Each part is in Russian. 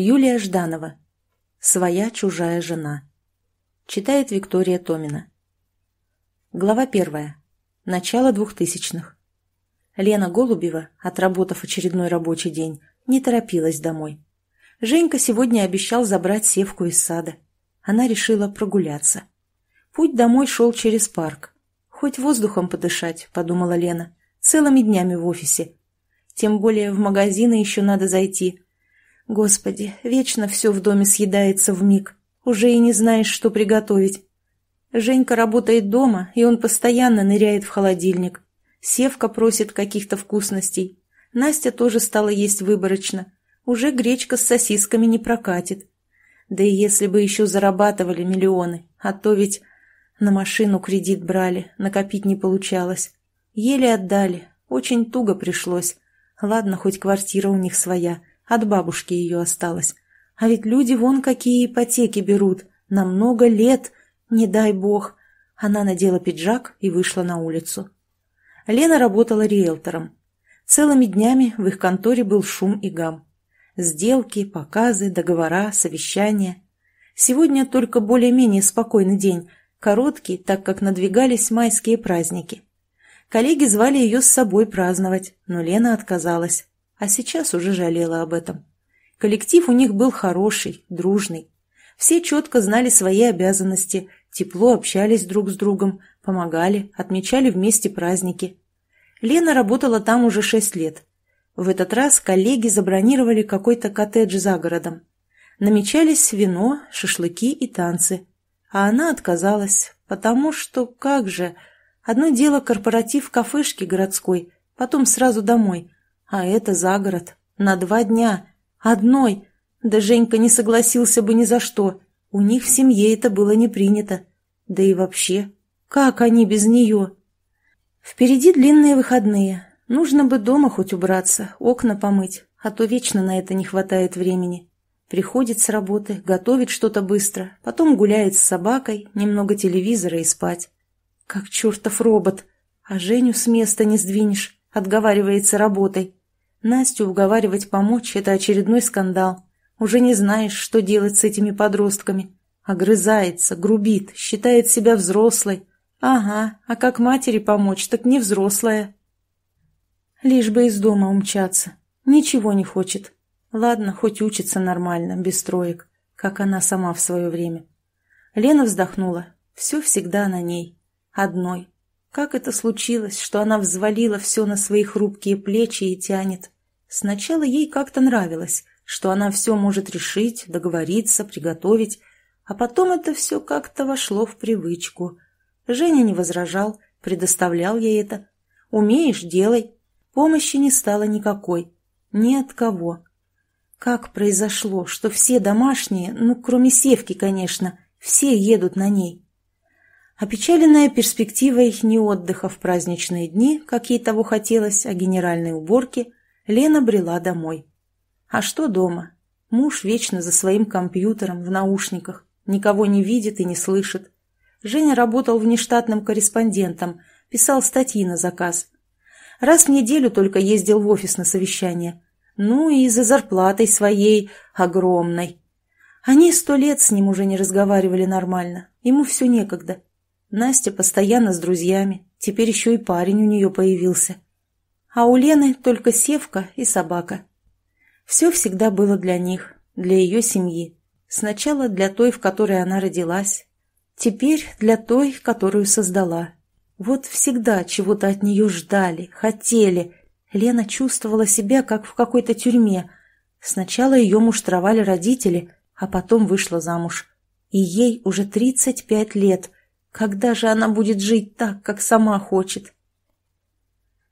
Юлия Жданова. «Своя чужая жена». Читает Виктория Томина. Глава первая. Начало двухтысячных. Лена Голубева, отработав очередной рабочий день, не торопилась домой. Женька сегодня обещал забрать Севку из сада. Она решила прогуляться. Путь домой шел через парк. «Хоть воздухом подышать», — подумала Лена, — «целыми днями в офисе. Тем более в магазины еще надо зайти, Господи, вечно все в доме съедается в миг. Уже и не знаешь, что приготовить. Женька работает дома, и он постоянно ныряет в холодильник. Севка просит каких-то вкусностей. Настя тоже стала есть выборочно. Уже гречка с сосисками не прокатит. Да и если бы еще зарабатывали миллионы, а то ведь на машину кредит брали, накопить не получалось. Еле отдали, очень туго пришлось. Ладно, хоть квартира у них своя. От бабушки ее осталось. А ведь люди вон какие ипотеки берут. На много лет. Не дай бог. Она надела пиджак и вышла на улицу. Лена работала риэлтором. Целыми днями в их конторе был шум и гам. Сделки, показы, договора, совещания. Сегодня только более-менее спокойный день, короткий, так как надвигались майские праздники. Коллеги звали ее с собой праздновать, но Лена отказалась. А сейчас уже жалела об этом. Коллектив у них был хороший, дружный. Все четко знали свои обязанности, тепло общались друг с другом, помогали, отмечали вместе праздники. Лена работала там уже шесть лет. В этот раз коллеги забронировали какой-то коттедж за городом. Намечались вино, шашлыки и танцы. А она отказалась, потому что как же... Одно дело корпоратив в кафешке городской, потом сразу домой, а это за город. На два дня. Одной. Да Женька не согласился бы ни за что. У них в семье это было не принято. Да и вообще, как они без нее? Впереди длинные выходные. Нужно бы дома хоть убраться, окна помыть, а то вечно на это не хватает времени. Приходит с работы, готовит что-то быстро, потом гуляет с собакой, немного телевизора и спать. Как чертов робот! А Женю с места не сдвинешь, отговаривается работой. Настю уговаривать помочь – это очередной скандал. Уже не знаешь, что делать с этими подростками. Огрызается, грубит, считает себя взрослой. Ага, а как матери помочь, так не взрослая. Лишь бы из дома умчаться. Ничего не хочет. Ладно, хоть учится нормально, без троек, как она сама в свое время. Лена вздохнула. Все всегда на ней. Одной. Как это случилось, что она взвалила все на свои хрупкие плечи и тянет? Сначала ей как-то нравилось, что она все может решить, договориться, приготовить, а потом это все как-то вошло в привычку. Женя не возражал, предоставлял ей это. «Умеешь – делай». Помощи не стало никакой. Ни от кого. Как произошло, что все домашние, ну, кроме Севки, конечно, все едут на ней? Опечаленная перспективой не отдыха в праздничные дни, как ей того хотелось, о а генеральной уборке, Лена брела домой. А что дома? Муж вечно за своим компьютером в наушниках, никого не видит и не слышит. Женя работал внештатным корреспондентом, писал статьи на заказ. Раз в неделю только ездил в офис на совещание. Ну и за зарплатой своей огромной. Они сто лет с ним уже не разговаривали нормально, ему все некогда – Настя постоянно с друзьями, теперь еще и парень у нее появился. А у Лены только севка и собака. Все всегда было для них, для ее семьи. Сначала для той, в которой она родилась, теперь для той, которую создала. Вот всегда чего-то от нее ждали, хотели. Лена чувствовала себя, как в какой-то тюрьме. Сначала ее муштровали родители, а потом вышла замуж. И ей уже 35 лет – когда же она будет жить так, как сама хочет?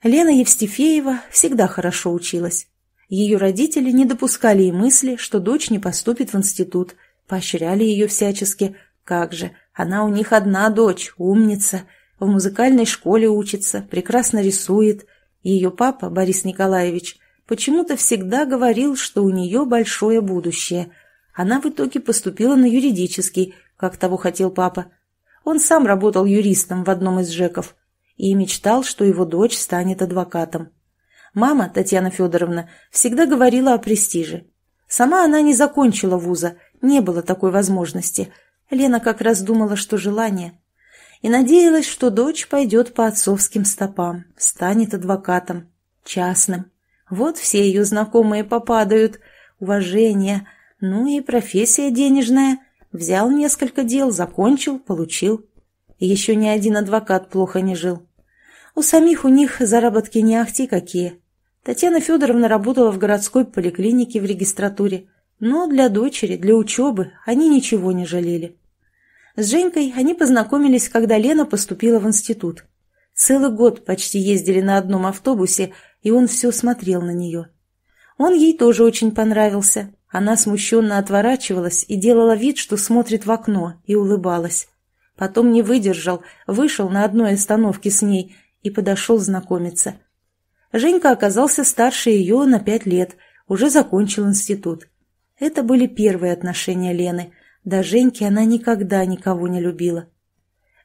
Лена Евстифеева всегда хорошо училась. Ее родители не допускали и мысли, что дочь не поступит в институт, поощряли ее всячески. Как же, она у них одна дочь, умница, в музыкальной школе учится, прекрасно рисует. Ее папа, Борис Николаевич, почему-то всегда говорил, что у нее большое будущее. Она в итоге поступила на юридический, как того хотел папа, он сам работал юристом в одном из ЖЭКов и мечтал, что его дочь станет адвокатом. Мама, Татьяна Федоровна, всегда говорила о престиже. Сама она не закончила вуза, не было такой возможности. Лена как раз думала, что желание. И надеялась, что дочь пойдет по отцовским стопам, станет адвокатом, частным. Вот все ее знакомые попадают. Уважение, ну и профессия денежная. Взял несколько дел, закончил, получил. Еще ни один адвокат плохо не жил. У самих у них заработки не ахти какие. Татьяна Федоровна работала в городской поликлинике в регистратуре, но для дочери, для учебы они ничего не жалели. С Женькой они познакомились, когда Лена поступила в институт. Целый год почти ездили на одном автобусе, и он все смотрел на нее. Он ей тоже очень понравился, она смущенно отворачивалась и делала вид, что смотрит в окно, и улыбалась. Потом не выдержал, вышел на одной остановке с ней и подошел знакомиться. Женька оказался старше ее на пять лет, уже закончил институт. Это были первые отношения Лены. До Женьки она никогда никого не любила.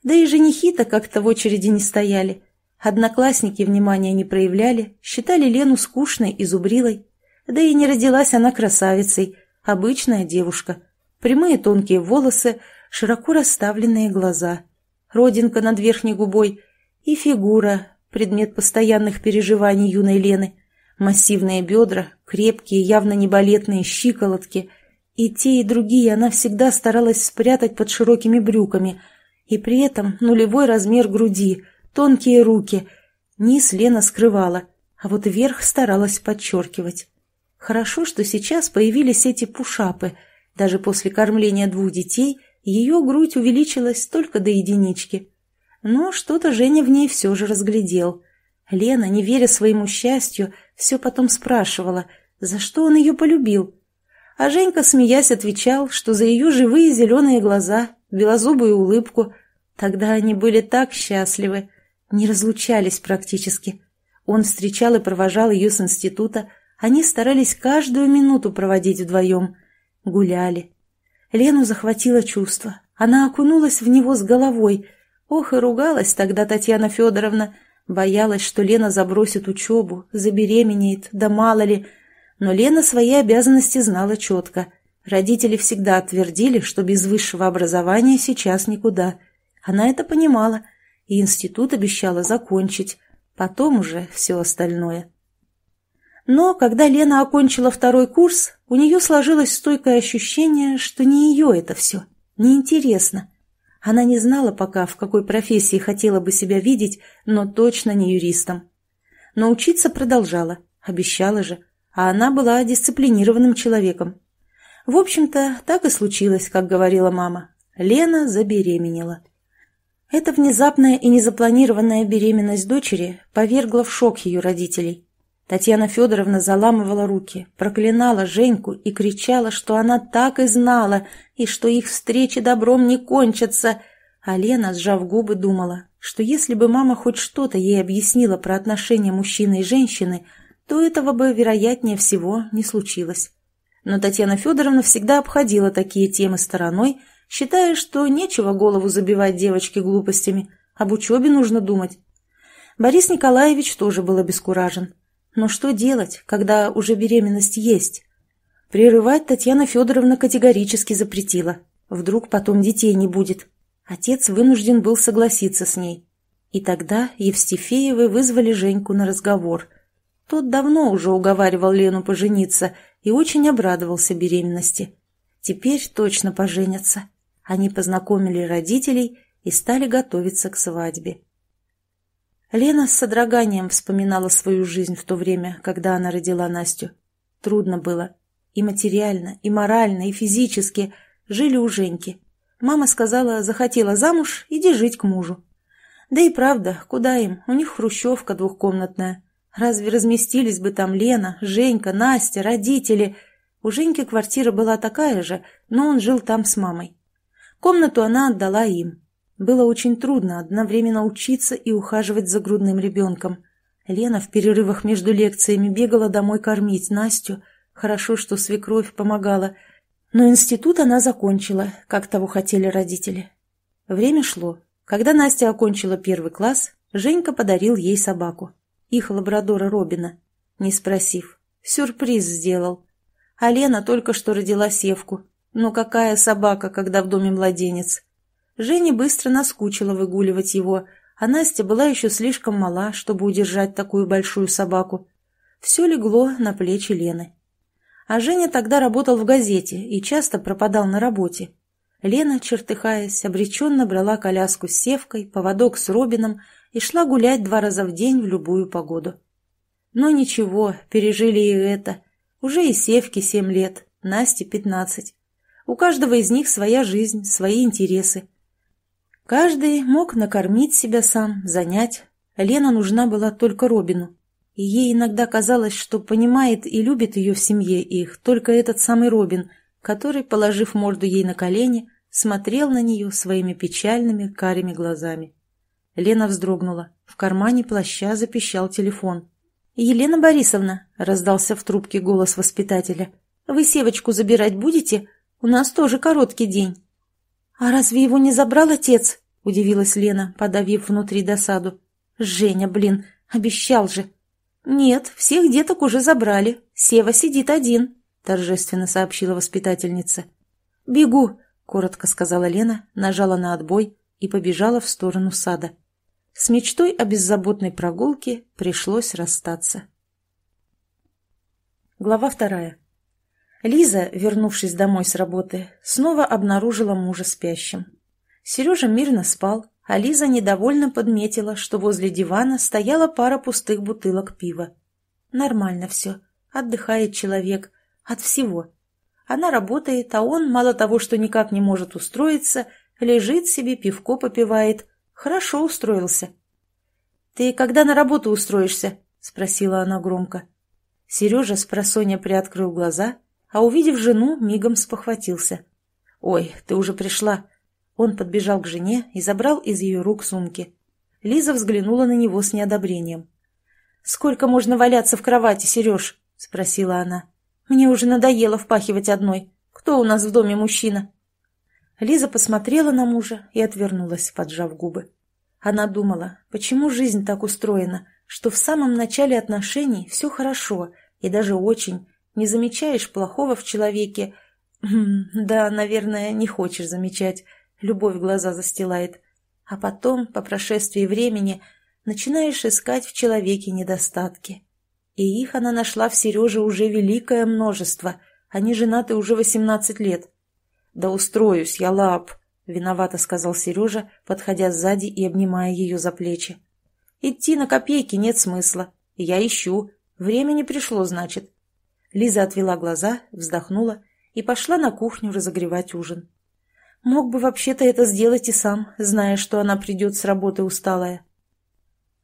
Да и женихи-то как-то в очереди не стояли. Одноклассники внимания не проявляли, считали Лену скучной и зубрилой. Да и не родилась она красавицей, обычная девушка. Прямые тонкие волосы, широко расставленные глаза, родинка над верхней губой и фигура, предмет постоянных переживаний юной Лены. Массивные бедра, крепкие, явно не балетные щиколотки. И те, и другие она всегда старалась спрятать под широкими брюками. И при этом нулевой размер груди, тонкие руки. Низ Лена скрывала, а вот верх старалась подчеркивать. Хорошо, что сейчас появились эти пушапы. Даже после кормления двух детей ее грудь увеличилась только до единички. Но что-то Женя в ней все же разглядел. Лена, не веря своему счастью, все потом спрашивала, за что он ее полюбил. А Женька, смеясь, отвечал, что за ее живые зеленые глаза, белозубую улыбку. Тогда они были так счастливы, не разлучались практически. Он встречал и провожал ее с института, они старались каждую минуту проводить вдвоем. Гуляли. Лену захватило чувство. Она окунулась в него с головой. Ох, и ругалась тогда Татьяна Федоровна. Боялась, что Лена забросит учебу, забеременеет, да мало ли. Но Лена свои обязанности знала четко. Родители всегда твердили, что без высшего образования сейчас никуда. Она это понимала, и институт обещала закончить. Потом уже все остальное. Но когда Лена окончила второй курс, у нее сложилось стойкое ощущение, что не ее это все, неинтересно. Она не знала пока, в какой профессии хотела бы себя видеть, но точно не юристом. Но учиться продолжала, обещала же, а она была дисциплинированным человеком. В общем-то, так и случилось, как говорила мама. Лена забеременела. Эта внезапная и незапланированная беременность дочери повергла в шок ее родителей – Татьяна Федоровна заламывала руки, проклинала Женьку и кричала, что она так и знала, и что их встречи добром не кончатся. А Лена, сжав губы, думала, что если бы мама хоть что-то ей объяснила про отношения мужчины и женщины, то этого бы, вероятнее всего, не случилось. Но Татьяна Федоровна всегда обходила такие темы стороной, считая, что нечего голову забивать девочке глупостями, об учебе нужно думать. Борис Николаевич тоже был обескуражен. Но что делать, когда уже беременность есть? Прерывать Татьяна Федоровна категорически запретила. Вдруг потом детей не будет. Отец вынужден был согласиться с ней. И тогда Евстифеевы вызвали Женьку на разговор. Тот давно уже уговаривал Лену пожениться и очень обрадовался беременности. Теперь точно поженятся. Они познакомили родителей и стали готовиться к свадьбе. Лена с содроганием вспоминала свою жизнь в то время, когда она родила Настю. Трудно было. И материально, и морально, и физически. Жили у Женьки. Мама сказала, захотела замуж, иди жить к мужу. Да и правда, куда им? У них хрущевка двухкомнатная. Разве разместились бы там Лена, Женька, Настя, родители? У Женьки квартира была такая же, но он жил там с мамой. Комнату она отдала им. Было очень трудно одновременно учиться и ухаживать за грудным ребенком. Лена в перерывах между лекциями бегала домой кормить Настю. Хорошо, что свекровь помогала. Но институт она закончила, как того хотели родители. Время шло. Когда Настя окончила первый класс, Женька подарил ей собаку. Их лабрадора Робина. Не спросив. Сюрприз сделал. А Лена только что родила Севку. Но какая собака, когда в доме младенец? Жене быстро наскучило выгуливать его, а Настя была еще слишком мала, чтобы удержать такую большую собаку. Все легло на плечи Лены. А Женя тогда работал в газете и часто пропадал на работе. Лена, чертыхаясь, обреченно брала коляску с севкой, поводок с Робином и шла гулять два раза в день в любую погоду. Но ничего, пережили и это. Уже и Севки семь лет, Насте пятнадцать. У каждого из них своя жизнь, свои интересы. Каждый мог накормить себя сам, занять. Лена нужна была только Робину. И ей иногда казалось, что понимает и любит ее в семье их только этот самый Робин, который, положив морду ей на колени, смотрел на нее своими печальными карими глазами. Лена вздрогнула. В кармане плаща запищал телефон. «Елена Борисовна», — раздался в трубке голос воспитателя, — «вы севочку забирать будете? У нас тоже короткий день». «А разве его не забрал отец?» — удивилась Лена, подавив внутри досаду. «Женя, блин, обещал же!» «Нет, всех деток уже забрали. Сева сидит один», — торжественно сообщила воспитательница. «Бегу», — коротко сказала Лена, нажала на отбой и побежала в сторону сада. С мечтой о беззаботной прогулке пришлось расстаться. Глава вторая. Лиза, вернувшись домой с работы, снова обнаружила мужа спящим. Сережа мирно спал, а Лиза недовольно подметила, что возле дивана стояла пара пустых бутылок пива. Нормально все. Отдыхает человек. От всего. Она работает, а он, мало того, что никак не может устроиться, лежит себе, пивко попивает. Хорошо устроился. «Ты когда на работу устроишься?» — спросила она громко. Сережа с просонья приоткрыл глаза, а, увидев жену, мигом спохватился. «Ой, ты уже пришла. Он подбежал к жене и забрал из ее рук сумки. Лиза взглянула на него с неодобрением. «Сколько можно валяться в кровати, Сереж?» – спросила она. «Мне уже надоело впахивать одной. Кто у нас в доме мужчина?» Лиза посмотрела на мужа и отвернулась, поджав губы. Она думала, почему жизнь так устроена, что в самом начале отношений все хорошо и даже очень, не замечаешь плохого в человеке, хм, да, наверное, не хочешь замечать, любовь глаза застилает. А потом, по прошествии времени, начинаешь искать в человеке недостатки. И их она нашла в Сереже уже великое множество. Они женаты уже восемнадцать лет. «Да устроюсь я, лап!» — виновато сказал Сережа, подходя сзади и обнимая ее за плечи. «Идти на копейки нет смысла. Я ищу. Время не пришло, значит». Лиза отвела глаза, вздохнула и пошла на кухню разогревать ужин. Мог бы вообще-то это сделать и сам, зная, что она придет с работы усталая.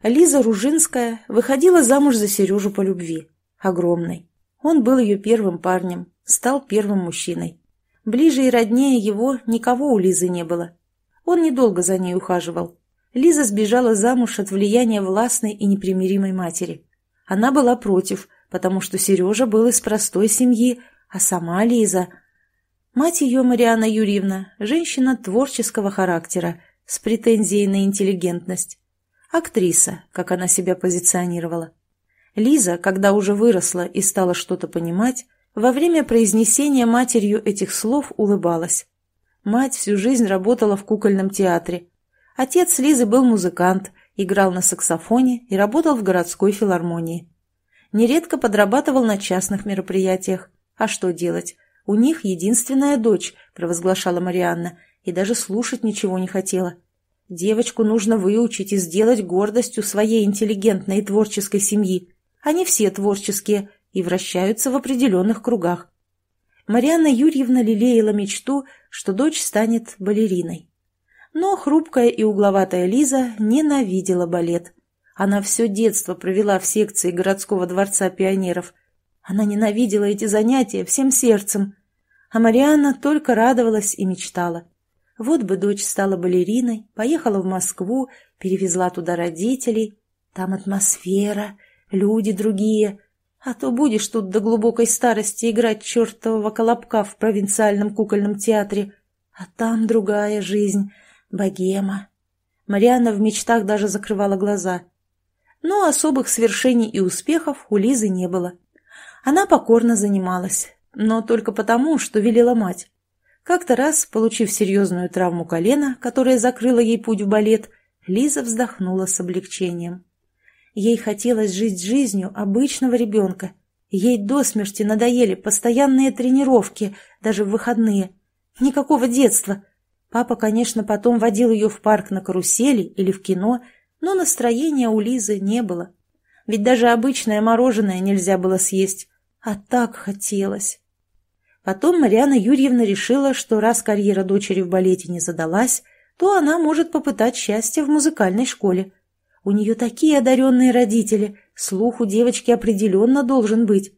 Лиза Ружинская выходила замуж за Сережу по любви. Огромной. Он был ее первым парнем, стал первым мужчиной. Ближе и роднее его никого у Лизы не было. Он недолго за ней ухаживал. Лиза сбежала замуж от влияния властной и непримиримой матери. Она была против, потому что Сережа был из простой семьи, а сама Лиза – Мать ее, Мариана Юрьевна, женщина творческого характера, с претензией на интеллигентность. Актриса, как она себя позиционировала. Лиза, когда уже выросла и стала что-то понимать, во время произнесения матерью этих слов улыбалась. Мать всю жизнь работала в кукольном театре. Отец Лизы был музыкант, играл на саксофоне и работал в городской филармонии. Нередко подрабатывал на частных мероприятиях. А что делать? У них единственная дочь», — провозглашала Марианна, и даже слушать ничего не хотела. «Девочку нужно выучить и сделать гордостью своей интеллигентной и творческой семьи. Они все творческие и вращаются в определенных кругах». Марианна Юрьевна лелеяла мечту, что дочь станет балериной. Но хрупкая и угловатая Лиза ненавидела балет. Она все детство провела в секции городского дворца пионеров. Она ненавидела эти занятия всем сердцем, а Марианна только радовалась и мечтала. Вот бы дочь стала балериной, поехала в Москву, перевезла туда родителей. Там атмосфера, люди другие. А то будешь тут до глубокой старости играть чертового колобка в провинциальном кукольном театре. А там другая жизнь, богема. Марианна в мечтах даже закрывала глаза. Но особых свершений и успехов у Лизы не было. Она покорно занималась, но только потому, что велела мать. Как-то раз, получив серьезную травму колена, которая закрыла ей путь в балет, Лиза вздохнула с облегчением. Ей хотелось жить жизнью обычного ребенка. Ей до смерти надоели постоянные тренировки, даже в выходные. Никакого детства. Папа, конечно, потом водил ее в парк на карусели или в кино, но настроения у Лизы не было. Ведь даже обычное мороженое нельзя было съесть. А так хотелось. Потом Марьяна Юрьевна решила, что раз карьера дочери в балете не задалась, то она может попытать счастье в музыкальной школе. У нее такие одаренные родители, слух у девочки определенно должен быть.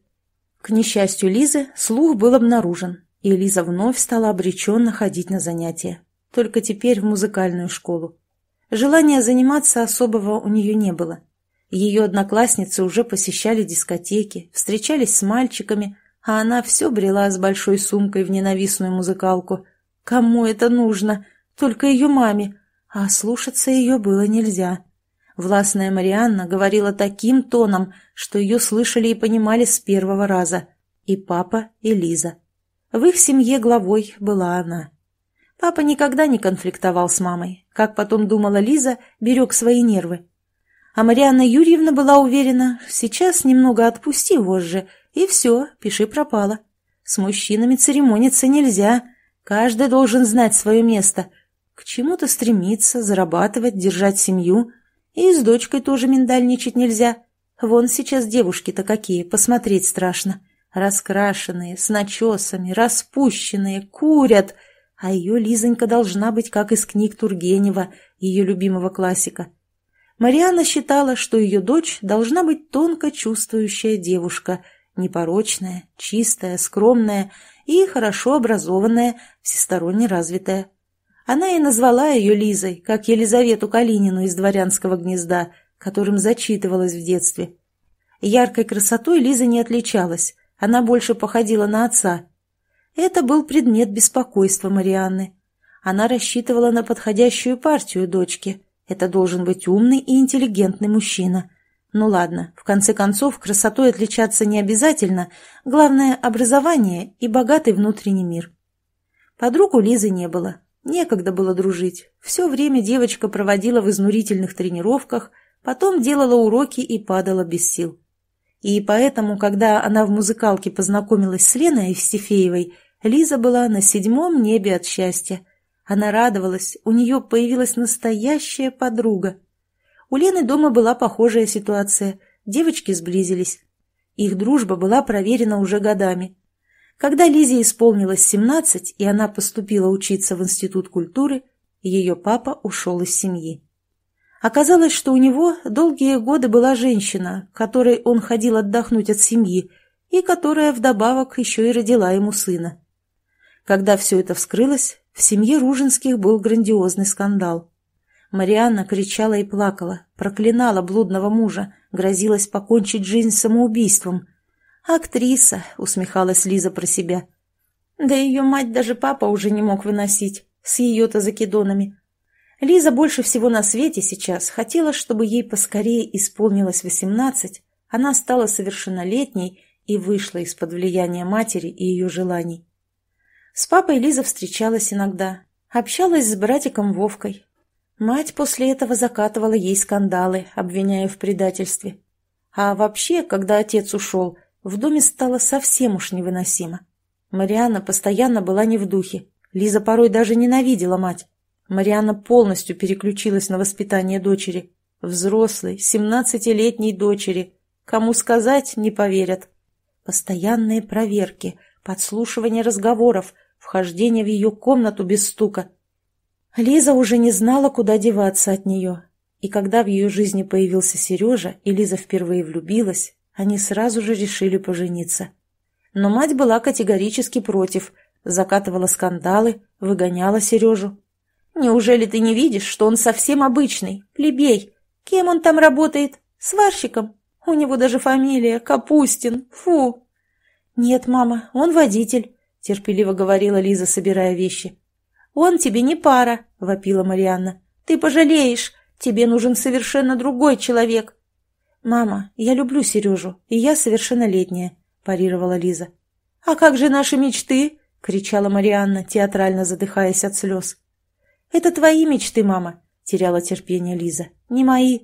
К несчастью Лизы, слух был обнаружен, и Лиза вновь стала обреченно ходить на занятия. Только теперь в музыкальную школу. Желания заниматься особого у нее не было. Ее одноклассницы уже посещали дискотеки, встречались с мальчиками – а она все брела с большой сумкой в ненавистную музыкалку. Кому это нужно? Только ее маме. А слушаться ее было нельзя. Властная Марианна говорила таким тоном, что ее слышали и понимали с первого раза. И папа, и Лиза. В их семье главой была она. Папа никогда не конфликтовал с мамой. Как потом думала Лиза, берег свои нервы. А Марианна Юрьевна была уверена, сейчас немного отпусти вожжи, и все, пиши пропало. С мужчинами церемониться нельзя, каждый должен знать свое место. К чему-то стремиться, зарабатывать, держать семью. И с дочкой тоже миндальничать нельзя. Вон сейчас девушки-то какие, посмотреть страшно. Раскрашенные, с начесами, распущенные, курят. А ее Лизонька должна быть, как из книг Тургенева, ее любимого классика. Мариана считала, что ее дочь должна быть тонко чувствующая девушка, непорочная, чистая, скромная и хорошо образованная, всесторонне развитая. Она и назвала ее Лизой, как Елизавету Калинину из «Дворянского гнезда», которым зачитывалась в детстве. Яркой красотой Лиза не отличалась, она больше походила на отца. Это был предмет беспокойства Марианны. Она рассчитывала на подходящую партию дочки – это должен быть умный и интеллигентный мужчина. Ну ладно, в конце концов, красотой отличаться не обязательно, главное – образование и богатый внутренний мир. Подруг у Лизы не было, некогда было дружить. Все время девочка проводила в изнурительных тренировках, потом делала уроки и падала без сил. И поэтому, когда она в музыкалке познакомилась с Леной Евстифеевой, Лиза была на седьмом небе от счастья. Она радовалась, у нее появилась настоящая подруга. У Лены дома была похожая ситуация. Девочки сблизились. Их дружба была проверена уже годами. Когда Лизе исполнилось 17, и она поступила учиться в Институт культуры, ее папа ушел из семьи. Оказалось, что у него долгие годы была женщина, которой он ходил отдохнуть от семьи, и которая вдобавок еще и родила ему сына. Когда все это вскрылось, в семье Руженских был грандиозный скандал. Марианна кричала и плакала, проклинала блудного мужа, грозилась покончить жизнь самоубийством. «Актриса», — усмехалась Лиза про себя. «Да ее мать даже папа уже не мог выносить, с ее-то закидонами». Лиза больше всего на свете сейчас хотела, чтобы ей поскорее исполнилось восемнадцать, она стала совершеннолетней и вышла из-под влияния матери и ее желаний. С папой Лиза встречалась иногда, общалась с братиком Вовкой. Мать после этого закатывала ей скандалы, обвиняя в предательстве. А вообще, когда отец ушел, в доме стало совсем уж невыносимо. Марианна постоянно была не в духе. Лиза порой даже ненавидела мать. Марианна полностью переключилась на воспитание дочери. Взрослой, семнадцатилетней дочери. Кому сказать, не поверят. Постоянные проверки, подслушивание разговоров – вхождение в ее комнату без стука. Лиза уже не знала, куда деваться от нее. И когда в ее жизни появился Сережа, и Лиза впервые влюбилась, они сразу же решили пожениться. Но мать была категорически против, закатывала скандалы, выгоняла Сережу. «Неужели ты не видишь, что он совсем обычный, плебей? Кем он там работает? Сварщиком? У него даже фамилия Капустин. Фу!» «Нет, мама, он водитель. — терпеливо говорила Лиза, собирая вещи. «Он тебе не пара», — вопила Марианна. «Ты пожалеешь. Тебе нужен совершенно другой человек». «Мама, я люблю Сережу, и я совершеннолетняя», — парировала Лиза. «А как же наши мечты?» — кричала Марианна, театрально задыхаясь от слез. «Это твои мечты, мама», — теряла терпение Лиза. «Не мои».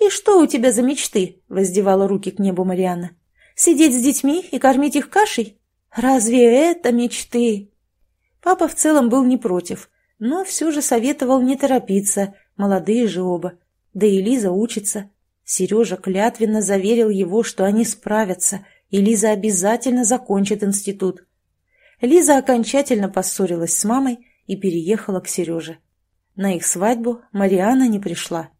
«И что у тебя за мечты?» — воздевала руки к небу Марианна. «Сидеть с детьми и кормить их кашей? «Разве это мечты?» Папа в целом был не против, но все же советовал не торопиться, молодые же оба. Да и Лиза учится. Сережа клятвенно заверил его, что они справятся, и Лиза обязательно закончит институт. Лиза окончательно поссорилась с мамой и переехала к Сереже. На их свадьбу Мариана не пришла.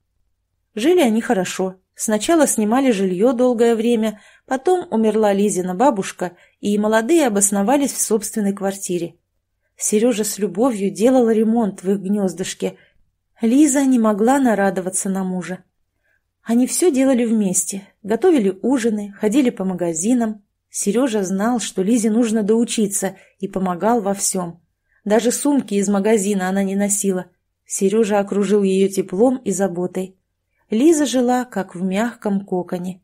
Жили они хорошо. Сначала снимали жилье долгое время, потом умерла Лизина бабушка, и молодые обосновались в собственной квартире. Сережа с любовью делал ремонт в их гнездышке. Лиза не могла нарадоваться на мужа. Они все делали вместе, готовили ужины, ходили по магазинам. Сережа знал, что Лизе нужно доучиться, и помогал во всем. Даже сумки из магазина она не носила. Сережа окружил ее теплом и заботой. Лиза жила, как в мягком коконе.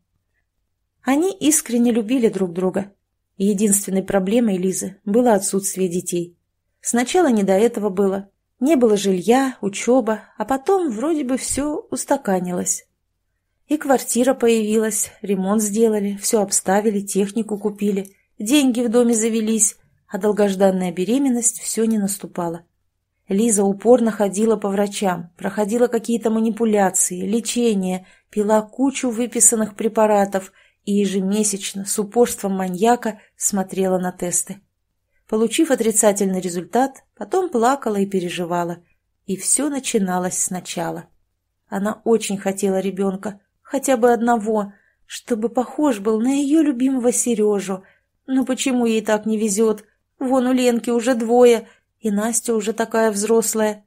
Они искренне любили друг друга. Единственной проблемой Лизы было отсутствие детей. Сначала не до этого было. Не было жилья, учеба, а потом вроде бы все устаканилось. И квартира появилась, ремонт сделали, все обставили, технику купили, деньги в доме завелись, а долгожданная беременность все не наступала. Лиза упорно ходила по врачам, проходила какие-то манипуляции, лечение, пила кучу выписанных препаратов – и ежемесячно с упорством маньяка смотрела на тесты. Получив отрицательный результат, потом плакала и переживала. И все начиналось сначала. Она очень хотела ребенка, хотя бы одного, чтобы похож был на ее любимого Сережу. Но почему ей так не везет? Вон у Ленки уже двое, и Настя уже такая взрослая.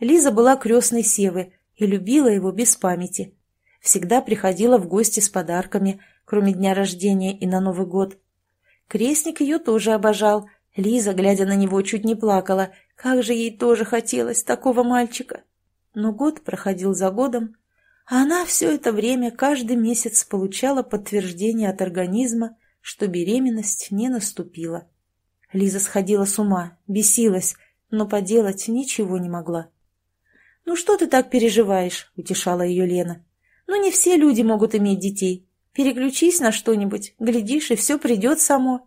Лиза была крестной Севы и любила его без памяти. Всегда приходила в гости с подарками – кроме дня рождения и на Новый год. Крестник ее тоже обожал. Лиза, глядя на него, чуть не плакала. Как же ей тоже хотелось такого мальчика! Но год проходил за годом, а она все это время каждый месяц получала подтверждение от организма, что беременность не наступила. Лиза сходила с ума, бесилась, но поделать ничего не могла. «Ну что ты так переживаешь?» – утешала ее Лена. «Ну не все люди могут иметь детей. Переключись на что-нибудь, глядишь, и все придет само.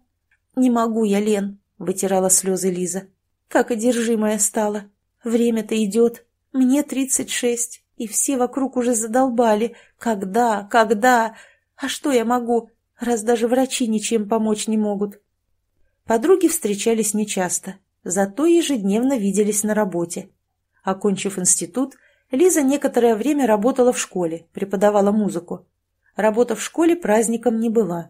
Не могу я, Лен, — вытирала слезы Лиза. Как одержимая стала. Время-то идет. Мне тридцать шесть, и все вокруг уже задолбали. Когда, когда? А что я могу, раз даже врачи ничем помочь не могут? Подруги встречались нечасто, зато ежедневно виделись на работе. Окончив институт, Лиза некоторое время работала в школе, преподавала музыку работа в школе праздником не была.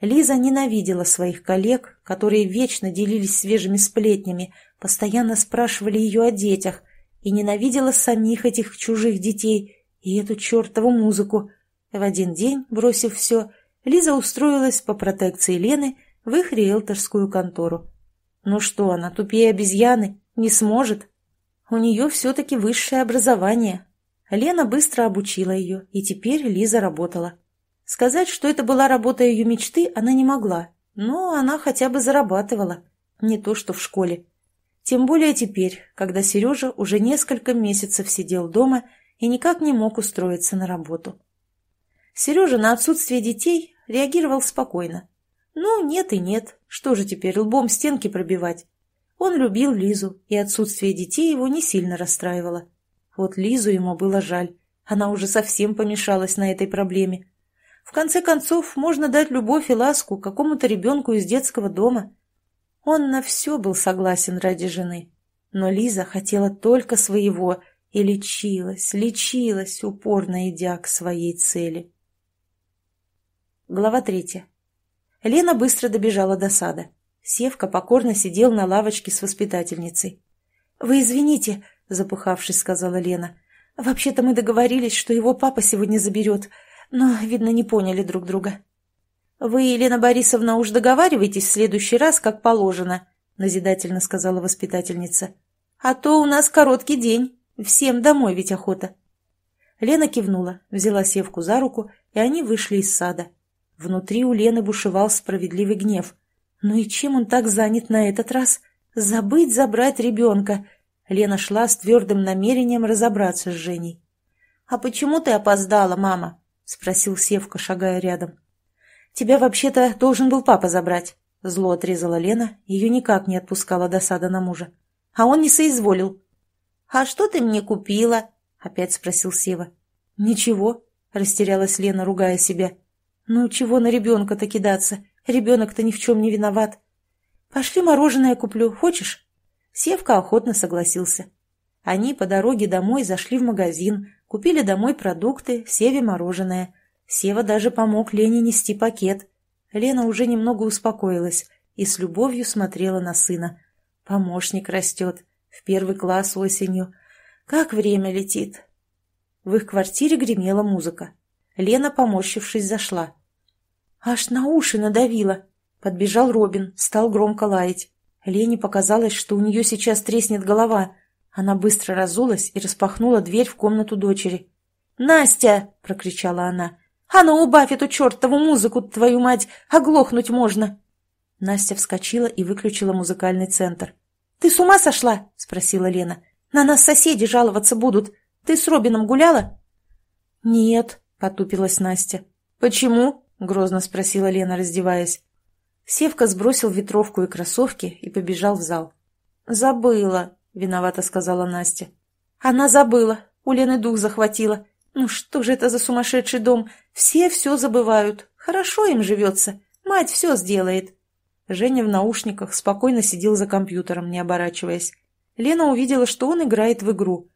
Лиза ненавидела своих коллег, которые вечно делились свежими сплетнями, постоянно спрашивали ее о детях, и ненавидела самих этих чужих детей и эту чертову музыку. В один день, бросив все, Лиза устроилась по протекции Лены в их риэлторскую контору. Ну что она, тупее обезьяны? Не сможет. У нее все-таки высшее образование, Лена быстро обучила ее, и теперь Лиза работала. Сказать, что это была работа ее мечты, она не могла, но она хотя бы зарабатывала, не то что в школе. Тем более теперь, когда Сережа уже несколько месяцев сидел дома и никак не мог устроиться на работу. Сережа на отсутствие детей реагировал спокойно. Ну, нет и нет, что же теперь лбом стенки пробивать? Он любил Лизу, и отсутствие детей его не сильно расстраивало. Вот Лизу ему было жаль. Она уже совсем помешалась на этой проблеме. В конце концов, можно дать любовь и ласку какому-то ребенку из детского дома. Он на все был согласен ради жены. Но Лиза хотела только своего и лечилась, лечилась, упорно идя к своей цели. Глава третья. Лена быстро добежала до сада. Севка покорно сидел на лавочке с воспитательницей. «Вы извините, — запыхавшись, сказала Лена. «Вообще-то мы договорились, что его папа сегодня заберет, но, видно, не поняли друг друга». «Вы, Елена Борисовна, уж договаривайтесь в следующий раз, как положено», — назидательно сказала воспитательница. «А то у нас короткий день. Всем домой ведь охота». Лена кивнула, взяла Севку за руку, и они вышли из сада. Внутри у Лены бушевал справедливый гнев. «Ну и чем он так занят на этот раз? Забыть забрать ребенка!» Лена шла с твердым намерением разобраться с Женей. «А почему ты опоздала, мама?» — спросил Севка, шагая рядом. «Тебя вообще-то должен был папа забрать», — зло отрезала Лена, ее никак не отпускала досада на мужа. «А он не соизволил». «А что ты мне купила?» — опять спросил Сева. «Ничего», — растерялась Лена, ругая себя. «Ну, чего на ребенка-то кидаться? Ребенок-то ни в чем не виноват. Пошли мороженое куплю, хочешь?» Севка охотно согласился. Они по дороге домой зашли в магазин, купили домой продукты, Севе мороженое. Сева даже помог Лене нести пакет. Лена уже немного успокоилась и с любовью смотрела на сына. Помощник растет. В первый класс осенью. Как время летит. В их квартире гремела музыка. Лена, поморщившись, зашла. «Аж на уши надавила!» Подбежал Робин, стал громко лаять. Лене показалось, что у нее сейчас треснет голова. Она быстро разулась и распахнула дверь в комнату дочери. «Настя!» — прокричала она. «А ну, убавь эту чертову музыку, твою мать! Оглохнуть можно!» Настя вскочила и выключила музыкальный центр. «Ты с ума сошла?» — спросила Лена. «На нас соседи жаловаться будут. Ты с Робином гуляла?» «Нет», — потупилась Настя. «Почему?» — грозно спросила Лена, раздеваясь. Севка сбросил ветровку и кроссовки и побежал в зал. «Забыла», — виновато сказала Настя. «Она забыла. У Лены дух захватила. Ну что же это за сумасшедший дом? Все все забывают. Хорошо им живется. Мать все сделает». Женя в наушниках спокойно сидел за компьютером, не оборачиваясь. Лена увидела, что он играет в игру.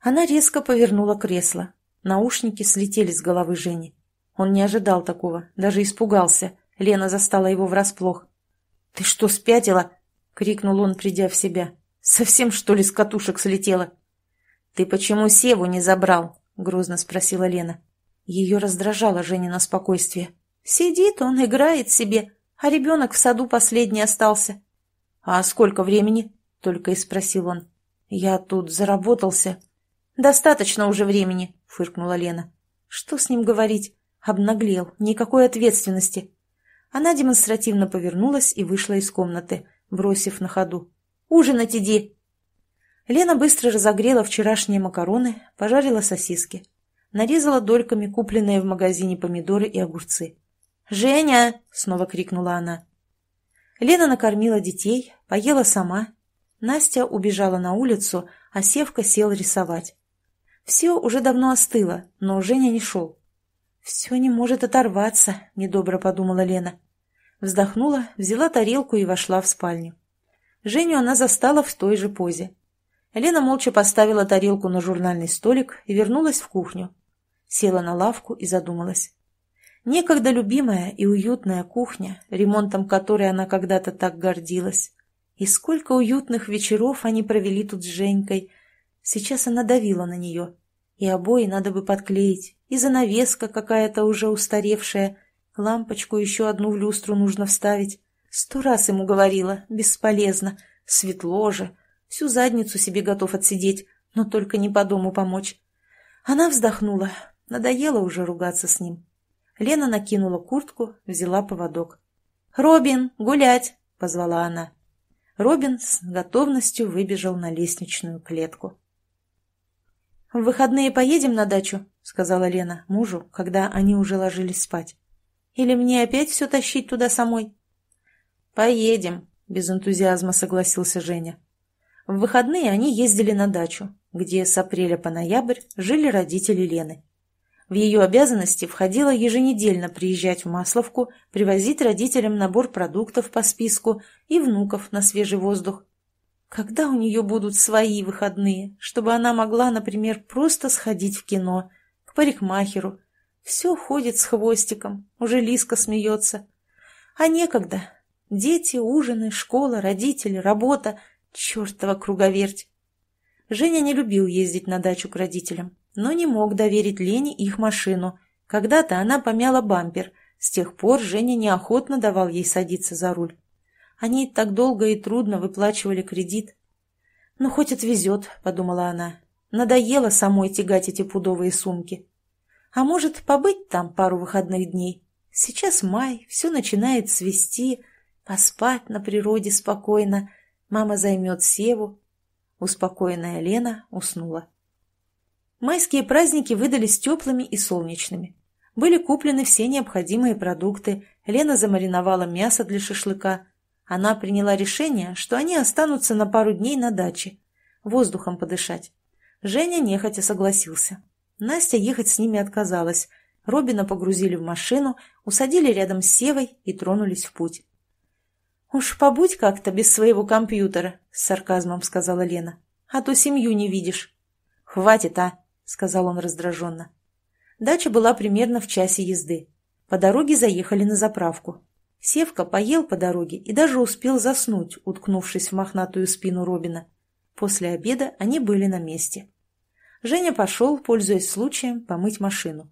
Она резко повернула кресло. Наушники слетели с головы Жени. Он не ожидал такого, даже испугался. Лена застала его врасплох. «Ты что, спятила?» — крикнул он, придя в себя. «Совсем, что ли, с катушек слетела?» «Ты почему Севу не забрал?» — грозно спросила Лена. Ее раздражало Женина спокойствие. «Сидит он, играет себе, а ребенок в саду последний остался». «А сколько времени?» — только и спросил он. «Я тут заработался». «Достаточно уже времени», — фыркнула Лена. «Что с ним говорить? Обнаглел, никакой ответственности». Она демонстративно повернулась и вышла из комнаты, бросив на ходу. «Ужинать иди!» Лена быстро разогрела вчерашние макароны, пожарила сосиски. Нарезала дольками купленные в магазине помидоры и огурцы. «Женя!» — снова крикнула она. Лена накормила детей, поела сама. Настя убежала на улицу, а Севка сел рисовать. Все уже давно остыло, но Женя не шел. «Все не может оторваться», — недобро подумала Лена. Вздохнула, взяла тарелку и вошла в спальню. Женю она застала в той же позе. Лена молча поставила тарелку на журнальный столик и вернулась в кухню. Села на лавку и задумалась. Некогда любимая и уютная кухня, ремонтом которой она когда-то так гордилась. И сколько уютных вечеров они провели тут с Женькой. Сейчас она давила на нее. И обои надо бы подклеить, и занавеска какая-то уже устаревшая, лампочку еще одну в люстру нужно вставить. Сто раз ему говорила, бесполезно, светло же, всю задницу себе готов отсидеть, но только не по дому помочь. Она вздохнула, надоело уже ругаться с ним. Лена накинула куртку, взяла поводок. «Робин, гулять!» — позвала она. Робин с готовностью выбежал на лестничную клетку. «В выходные поедем на дачу?» — сказала Лена мужу, когда они уже ложились спать. «Или мне опять все тащить туда самой?» «Поедем», — без энтузиазма согласился Женя. В выходные они ездили на дачу, где с апреля по ноябрь жили родители Лены. В ее обязанности входило еженедельно приезжать в Масловку, привозить родителям набор продуктов по списку и внуков на свежий воздух, когда у нее будут свои выходные, чтобы она могла, например, просто сходить в кино, к парикмахеру? Все ходит с хвостиком, уже Лиска смеется. А некогда. Дети, ужины, школа, родители, работа. Чертова круговерть. Женя не любил ездить на дачу к родителям, но не мог доверить Лене их машину. Когда-то она помяла бампер. С тех пор Женя неохотно давал ей садиться за руль. Они так долго и трудно выплачивали кредит. «Ну, хоть отвезет», — подумала она. «Надоело самой тягать эти пудовые сумки. А может, побыть там пару выходных дней? Сейчас май, все начинает свести, поспать на природе спокойно, мама займет Севу». Успокоенная Лена уснула. Майские праздники выдались теплыми и солнечными. Были куплены все необходимые продукты, Лена замариновала мясо для шашлыка, она приняла решение, что они останутся на пару дней на даче, воздухом подышать. Женя нехотя согласился. Настя ехать с ними отказалась. Робина погрузили в машину, усадили рядом с Севой и тронулись в путь. «Уж побудь как-то без своего компьютера», — с сарказмом сказала Лена. «А то семью не видишь». «Хватит, а!» — сказал он раздраженно. Дача была примерно в часе езды. По дороге заехали на заправку. Севка поел по дороге и даже успел заснуть, уткнувшись в мохнатую спину Робина. После обеда они были на месте. Женя пошел, пользуясь случаем, помыть машину.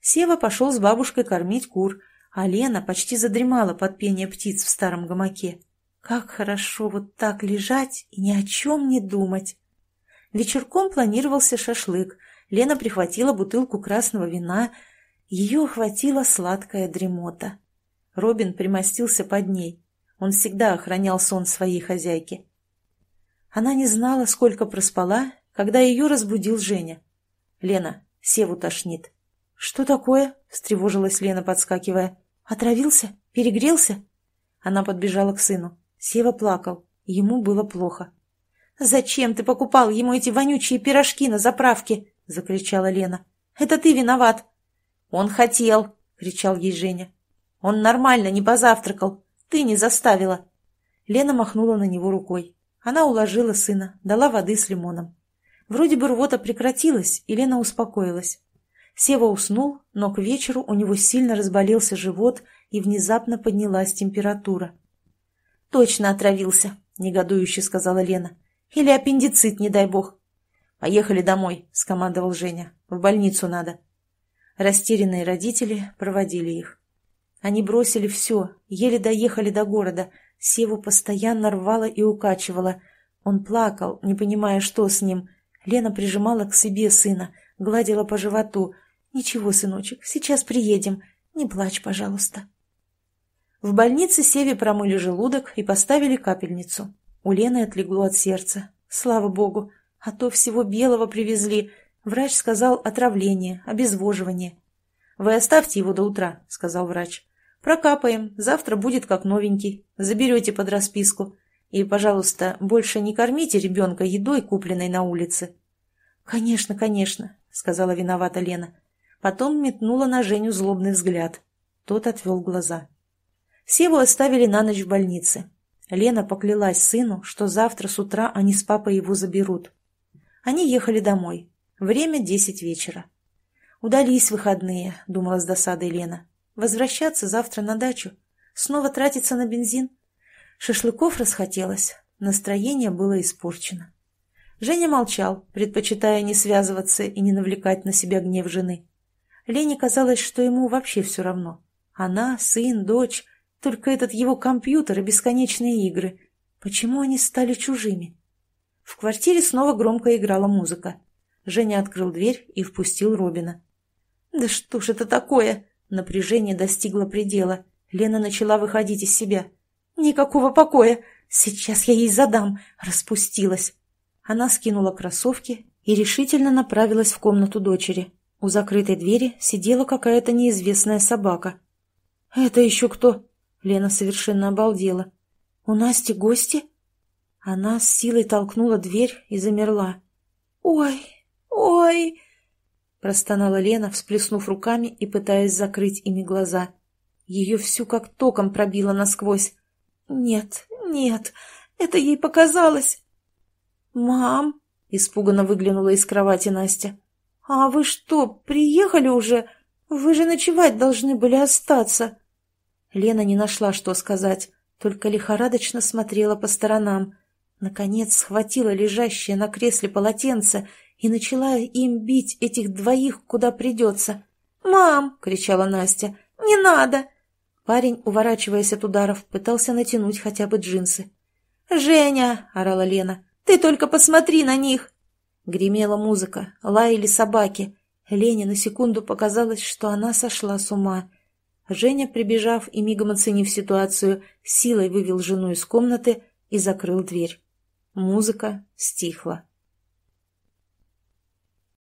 Сева пошел с бабушкой кормить кур, а Лена почти задремала под пение птиц в старом гамаке. Как хорошо вот так лежать и ни о чем не думать. Вечерком планировался шашлык. Лена прихватила бутылку красного вина. Ее охватила сладкая дремота. Робин примостился под ней. Он всегда охранял сон своей хозяйки. Она не знала, сколько проспала, когда ее разбудил Женя. «Лена, Севу тошнит». «Что такое?» – встревожилась Лена, подскакивая. «Отравился? Перегрелся?» Она подбежала к сыну. Сева плакал. Ему было плохо. «Зачем ты покупал ему эти вонючие пирожки на заправке?» – закричала Лена. «Это ты виноват!» «Он хотел!» – кричал ей Женя. Он нормально не позавтракал. Ты не заставила. Лена махнула на него рукой. Она уложила сына, дала воды с лимоном. Вроде бы рвота прекратилась, и Лена успокоилась. Сева уснул, но к вечеру у него сильно разболелся живот и внезапно поднялась температура. «Точно отравился», — негодующе сказала Лена. «Или аппендицит, не дай бог». «Поехали домой», — скомандовал Женя. «В больницу надо». Растерянные родители проводили их. Они бросили все, еле доехали до города. Севу постоянно рвало и укачивало. Он плакал, не понимая, что с ним. Лена прижимала к себе сына, гладила по животу. «Ничего, сыночек, сейчас приедем. Не плачь, пожалуйста». В больнице Севе промыли желудок и поставили капельницу. У Лены отлегло от сердца. Слава богу, а то всего белого привезли. Врач сказал отравление, обезвоживание. «Вы оставьте его до утра», — сказал врач. Прокапаем, завтра будет как новенький. Заберете под расписку. И, пожалуйста, больше не кормите ребенка едой, купленной на улице». «Конечно, конечно», — сказала виновата Лена. Потом метнула на Женю злобный взгляд. Тот отвел глаза. Севу оставили на ночь в больнице. Лена поклялась сыну, что завтра с утра они с папой его заберут. Они ехали домой. Время десять вечера. «Удались выходные», — думала с досадой Лена. Возвращаться завтра на дачу. Снова тратиться на бензин. Шашлыков расхотелось. Настроение было испорчено. Женя молчал, предпочитая не связываться и не навлекать на себя гнев жены. Лене казалось, что ему вообще все равно. Она, сын, дочь, только этот его компьютер и бесконечные игры. Почему они стали чужими? В квартире снова громко играла музыка. Женя открыл дверь и впустил Робина. «Да что ж это такое?» Напряжение достигло предела. Лена начала выходить из себя. «Никакого покоя! Сейчас я ей задам!» Распустилась. Она скинула кроссовки и решительно направилась в комнату дочери. У закрытой двери сидела какая-то неизвестная собака. «Это еще кто?» Лена совершенно обалдела. «У Насти гости?» Она с силой толкнула дверь и замерла. «Ой, ой!» Простонала Лена, всплеснув руками и пытаясь закрыть ими глаза. Ее всю как током пробило насквозь. «Нет, нет, это ей показалось!» «Мам!» — испуганно выглянула из кровати Настя. «А вы что, приехали уже? Вы же ночевать должны были остаться!» Лена не нашла, что сказать, только лихорадочно смотрела по сторонам. Наконец схватила лежащее на кресле полотенце и начала им бить этих двоих, куда придется. «Мам!» — кричала Настя. «Не надо!» Парень, уворачиваясь от ударов, пытался натянуть хотя бы джинсы. «Женя!» — орала Лена. «Ты только посмотри на них!» Гремела музыка, лаяли собаки. Лене на секунду показалось, что она сошла с ума. Женя, прибежав и мигом оценив ситуацию, силой вывел жену из комнаты и закрыл дверь. Музыка стихла.